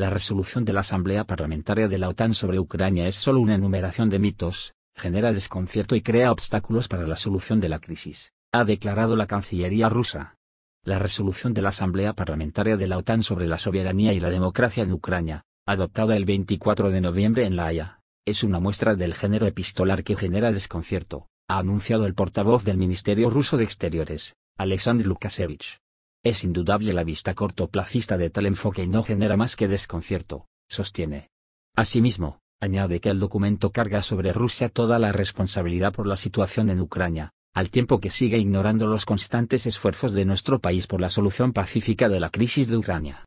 La resolución de la Asamblea Parlamentaria de la OTAN sobre Ucrania es solo una enumeración de mitos, genera desconcierto y crea obstáculos para la solución de la crisis, ha declarado la Cancillería rusa. La resolución de la Asamblea Parlamentaria de la OTAN sobre la soberanía y la democracia en Ucrania, adoptada el 24 de noviembre en La Haya, es una muestra del género epistolar que genera desconcierto, ha anunciado el portavoz del Ministerio ruso de Exteriores, Alexander Lukasevich. Es indudable la vista cortoplacista de tal enfoque y no genera más que desconcierto, sostiene. Asimismo, añade que el documento carga sobre Rusia toda la responsabilidad por la situación en Ucrania, al tiempo que sigue ignorando los constantes esfuerzos de nuestro país por la solución pacífica de la crisis de Ucrania.